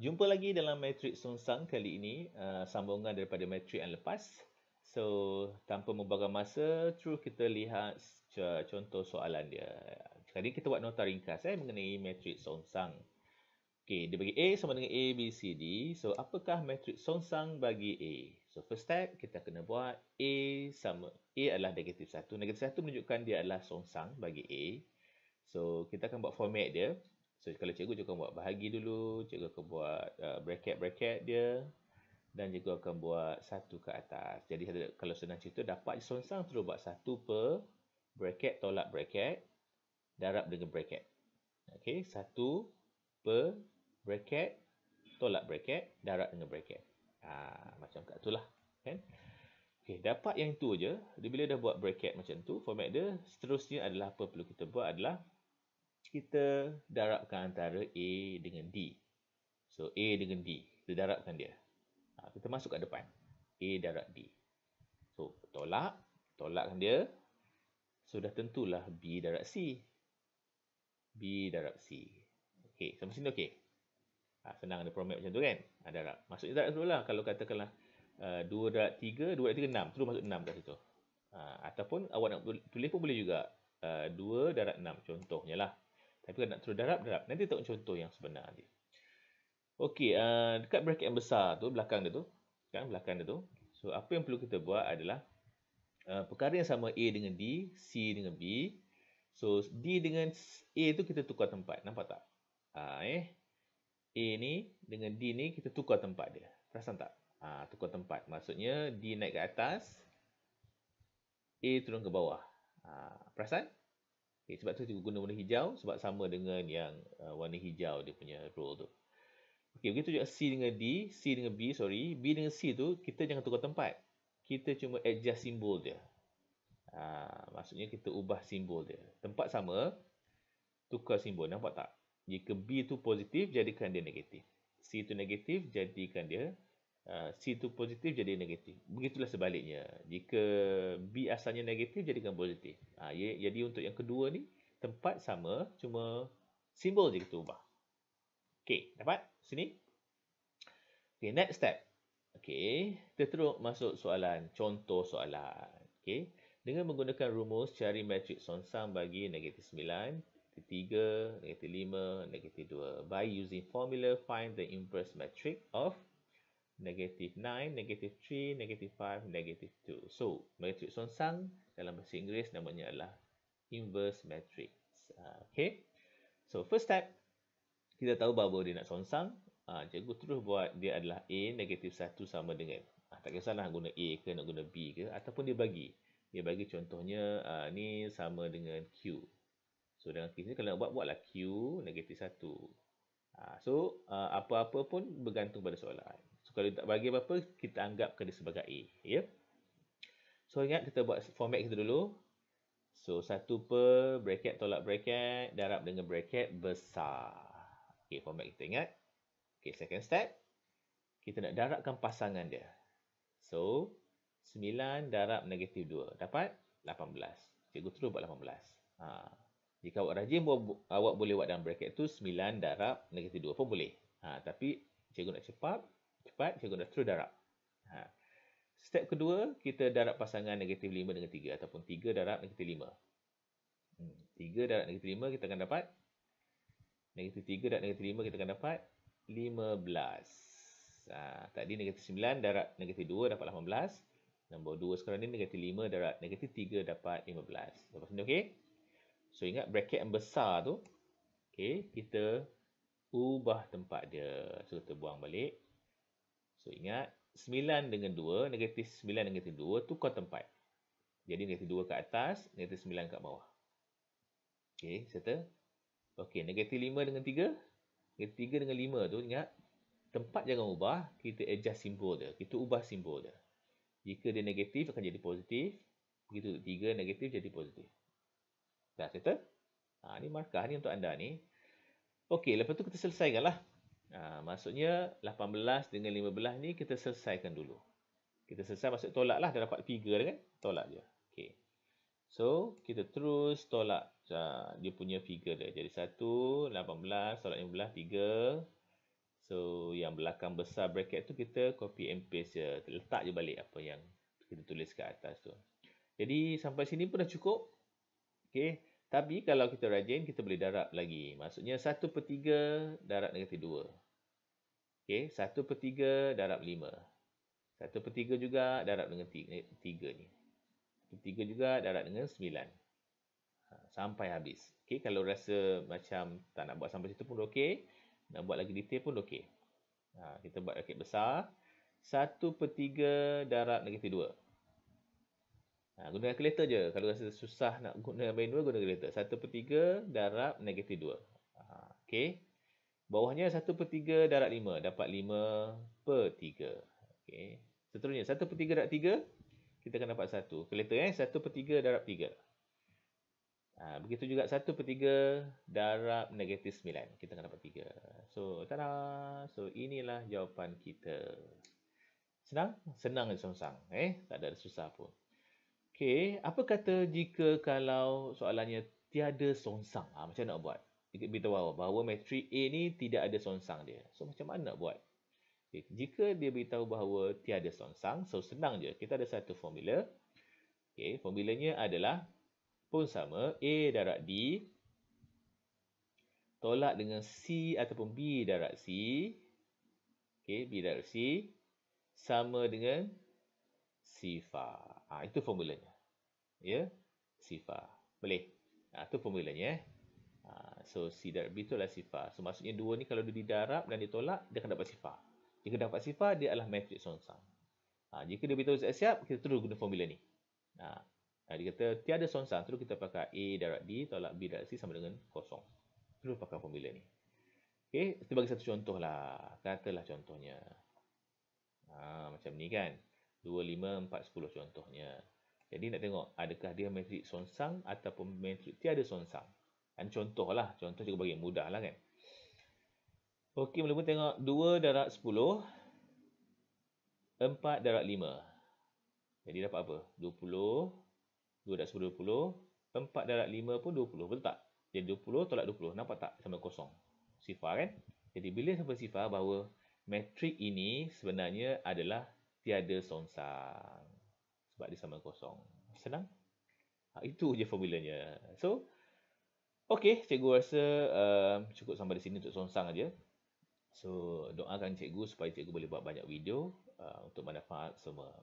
Jumpa lagi dalam Matrix Sungsang kali ini, uh, sambungan daripada Matrix yang lepas. So, tanpa membuang masa, terus kita lihat contoh soalan dia. Kali kita buat nota ringkas eh, mengenai Matrix Sungsang. Okay, dia bagi A sama dengan A, B, C, D. So, apakah Matrix Sungsang bagi A? So, first step, kita kena buat A sama, A adalah negatif 1. Negatif 1 menunjukkan dia adalah Sungsang bagi A. So, kita akan buat format dia. So kalau cikgu juga buat bahagi dulu, cikgu akan buat uh, bracket-bracket uh, dia dan cikgu akan buat satu ke atas. Jadi kalau senang cerita dapat sonsang terus buat satu per bracket tolak bracket darab dengan bracket. Okey, satu per bracket tolak bracket darab dengan bracket. Ha, macam kat tu lah, kan. Okay, dapat yang itu aje. Bila dah buat bracket macam tu, format dia seterusnya adalah apa perlu kita buat adalah kita darabkan antara A dengan D. So A dengan D, kita darabkan dia. Ha, kita masuk kat depan. A darab D. So tolak, tolakkan dia. Sudah so, tentulah B darab C. B darab C. Okay, sampai sini okey. Ha, senang ada problem macam tu kan? Ha, darab. Maksudnya darab dulu lah. Kalau katakanlah uh, 2 darab 3, 2 darab 3, 6. Terus masuk 6 kat situ. Ha, ataupun awak nak tulis pun boleh juga. Uh, 2 darab 6 contohnya lah. Tapi kalau nak terus darab, darab. Nanti tengok contoh yang sebenar dia. Okey, uh, dekat bracket yang besar tu, belakang dia tu. Kan, belakang dia tu. So, apa yang perlu kita buat adalah uh, perkara yang sama A dengan D, C dengan B. So, D dengan A tu kita tukar tempat. Nampak tak? Ha, eh? A ni dengan D ni kita tukar tempat dia. Perasan tak? Ha, tukar tempat. Maksudnya, D naik ke atas, A turun ke bawah. Ha, perasan? Okay, sebab tu dia guna warna hijau sebab sama dengan yang uh, warna hijau dia punya role tu. Okay begitu juga C dengan D, C dengan B, sorry. B dengan C tu kita jangan tukar tempat. Kita cuma adjust simbol dia. Ha, maksudnya kita ubah simbol dia. Tempat sama, tukar simbol. Nampak tak? Jika B tu positif, jadikan dia negatif. C tu negatif, jadikan dia Ah, C itu positif jadi negatif. Begitulah sebaliknya. Jika B asalnya negatif jadikan positif. Ha, jadi untuk yang kedua ni tempat sama cuma simbol je kita ubah. Okey, dapat? Sini. Okey, next step. Okey, kita terus masuk soalan, contoh soalan. Okey, dengan menggunakan rumus cari matriks sonsam bagi negatif 9, negatif 3, negatif 5, negatif 2. By using formula find the inverse matrix of negative 9, negative 3, negative 5, negative 2. So, matrix sonsang dalam bahasa Inggeris namanya adalah inverse matrix. Ah, okay. So, first step, kita tahu bahawa dia nak sonsang. Ah, cikgu terus buat dia adalah A, negative 1 sama dengan. Ah, tak kisahlah guna A ke, nak guna B ke. Ataupun dia bagi. Dia bagi contohnya, ni sama dengan Q. So, dengan kisah ni kalau nak buat, buatlah Q, negative 1. So, apa-apa pun bergantung pada soalan. So, kalau dia tak bagi apa-apa, kita anggap dia sebagai A. Ya? So, ingat kita buat format kita dulu. So, satu per bracket tolak bracket darab dengan bracket besar. Okay, format kita ingat. Okay, second step. Kita nak darabkan pasangan dia. So, 9 darab negatif 2. Dapat 18. Cikgu terus buat 18. Ha. Jika awak rajin, awak boleh buat dalam bracket tu 9 darab negatif 2 pun boleh. Ha, tapi, cikgu nak cepat, cepat cikgu dah terus darab. Ha. Step kedua, kita darab pasangan negatif 5 dengan 3 ataupun 3 darab negatif 5. Hmm. 3 darab negatif 5 kita akan dapat negatif 3 darab negatif 5 kita akan dapat 15. Ha. Tadi negatif 9 darab negatif 2 dapat 18. Nombor 2 sekarang ni negatif 5 darab negatif 3 dapat 15. Lepas ni okey. So ingat bracket yang besar tu. ok? kita ubah tempat dia. So kita buang balik. So, ingat 9 dengan 2, negatif 9 negatif 2 tukar tempat. Jadi, negatif 2 ke atas, negatif 9 ke bawah. Okey, settle. Okey, negatif 5 dengan 3. Negatif 3 dengan 5 tu, ingat. Tempat jangan ubah, kita adjust simbol dia. Kita ubah simbol dia. Jika dia negatif, akan jadi positif. Begitu 3 negatif, jadi positif. Dah, settle. Ha, ni markah ni untuk anda ni. Okey, lepas tu kita selesaikanlah. lah. Ha, maksudnya 18 dengan 15 ni kita selesaikan dulu. Kita selesai maksud tolak lah dah dapat figure kan. Tolak dia. Okay. So kita terus tolak ha, dia punya figure dia. Jadi 1, 18, tolak 15, 3. So yang belakang besar bracket tu kita copy and paste je. Letak je balik apa yang kita tulis kat atas tu. Jadi sampai sini pun dah cukup. Okay. Tapi kalau kita rajin, kita boleh darab lagi. Maksudnya 1 per 3 darab negatif 2. Okay, 1 per 3 darab 5. 1 per 3 juga darab dengan 3 eh, ni. 1 per 3 juga darab dengan 9. Ha, sampai habis. Okay, kalau rasa macam tak nak buat sampai situ pun okey. Nak buat lagi detail pun okey. Ha, kita buat raket besar. 1 per 3 darab negatif 2. Ha, gunakan kalkulator je. Kalau rasa susah nak guna main 2, guna kalkulator. 1 per 3 darab negatif 2. Ha, okay. Bawahnya 1 per 3 darab 5. Dapat 5 per 3. Okey? Seterusnya, 1 per 3 darab 3. Kita akan dapat 1. Kalkulator eh. 1 per 3 darab 3. Ha, begitu juga 1 per 3 darab negatif 9. Kita akan dapat 3. So, tada. So, inilah jawapan kita. Senang? Senang dan sengsang. Eh? Tak ada susah pun. Okey, apa kata jika kalau soalannya tiada sonsang? Ha, macam nak buat? Kita beritahu bahawa matrik A ni tidak ada sonsang dia. So, macam mana nak buat? Okay. Jika dia beritahu bahawa tiada sonsang, so senang je. Kita ada satu formula. Okey, formulanya adalah pun sama A darat D tolak dengan C ataupun B darat C. Okey, B darat C sama dengan Sifa, Ha, itu formulanya. Ya, sifa, Boleh? Ha, itu formulanya. Eh? Ha, so, si darab itu adalah sifa, So, maksudnya dua ni kalau dia didarab dan ditolak, dia akan dapat sifa, Jika dapat sifa dia adalah matrix sonsang. Ha, jika dia beritahu siap-siap, kita terus guna formula ni. Ha, Nah, ha, dia kata tiada sonsang. Terus kita pakai A darab d tolak B darab C sama dengan kosong. Terus pakai formula ni. okay, kita bagi satu contoh lah. Katalah contohnya. Ha, macam ni kan. 2, 5, 4, 10 contohnya. Jadi nak tengok adakah dia matrik sonsang ataupun matrik tiada sonsang. Dan contohlah. Contoh cukup bagi mudah lah kan. Okey, boleh pun tengok 2 darab 10, 4 darab 5. Jadi dapat apa? 20, 2 darat 10, 20, 4 darab 5 pun 20. Betul tak? Jadi 20 tolak 20. Nampak tak? Sama kosong. Sifar kan? Jadi bila sampai sifar bahawa matrik ini sebenarnya adalah tiada songsang sebab dia sama kosong senang ha, itu je formulanya so okey cikgu rasa um, cukup sampai di sini untuk songsang aja so doakan cikgu supaya cikgu boleh buat banyak video uh, untuk manfaat semua